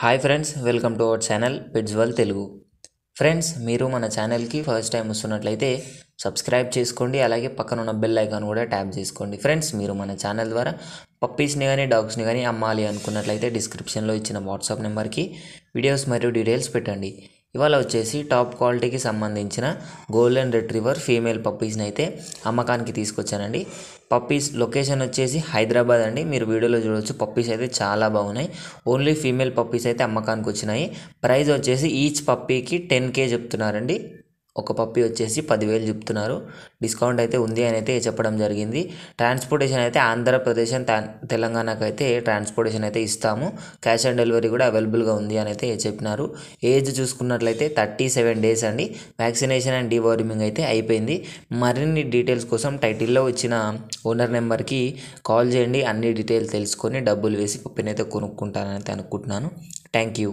hi friends welcome to our channel పిడ్జ్వల్ Telugu friends మీరు మన ఛానల్కి ఫస్ట్ టైం వస్తున్నట్లయితే సబ్స్క్రైబ్ చేసుకోండి అలాగే పక్కన ఉన్న బెల్ ఐకాన్ కూడా ట్యాప్ చేసుకోండి ఫ్రెండ్స్ మీరు మన ఛానల్ ద్వారా పప్పీస్ని కానీ డాగ్స్ని కానీ అమ్మాలి అనుకున్నట్లయితే డిస్క్రిప్షన్లో ఇచ్చిన వాట్సాప్ నెంబర్కి వీడియోస్ మరియు డీటెయిల్స్ పెట్టండి ఇవాళ వచ్చేసి టాప్ క్వాలిటీకి సంబంధించిన గోల్డెన్ రిట్రీవర్ ఫీమేల్ పప్పీస్ని అయితే అమ్మకానికి తీసుకొచ్చానండి పప్పీస్ లొకేషన్ వచ్చేసి హైదరాబాద్ అండి మీరు వీడియోలో చూడవచ్చు పప్పీస్ అయితే చాలా బాగున్నాయి ఓన్లీ ఫీమేల్ పప్పీస్ అయితే అమ్మకానికి వచ్చినాయి ప్రైస్ వచ్చేసి ఈచ్ పప్పీకి టెన్ కే చెప్తున్నారండి ఒక పప్పి వచ్చేసి పదివేలు చెప్తున్నారు డిస్కౌంట్ అయితే ఉంది అని అయితే చెప్పడం జరిగింది ట్రాన్స్పోర్టేషన్ అయితే ఆంధ్రప్రదేశ్ అండ్ తెలంగాణకు అయితే ట్రాన్స్పోర్టేషన్ అయితే ఇస్తాము క్యాష్ ఆన్ డెలివరీ కూడా అవైలబుల్గా ఉంది అని అయితే చెప్పినారు ఏజ్ చూసుకున్నట్లయితే థర్టీ సెవెన్ డేస్ అండి వ్యాక్సినేషన్ అండ్ డివార్మింగ్ అయితే అయిపోయింది మరిన్ని డీటెయిల్స్ కోసం టైటిల్లో వచ్చిన ఓనర్ నెంబర్కి కాల్ చేయండి అన్ని డీటెయిల్స్ తెలుసుకొని డబ్బులు వేసి అయితే కొనుక్కుంటానని అయితే అనుకుంటున్నాను థ్యాంక్ యూ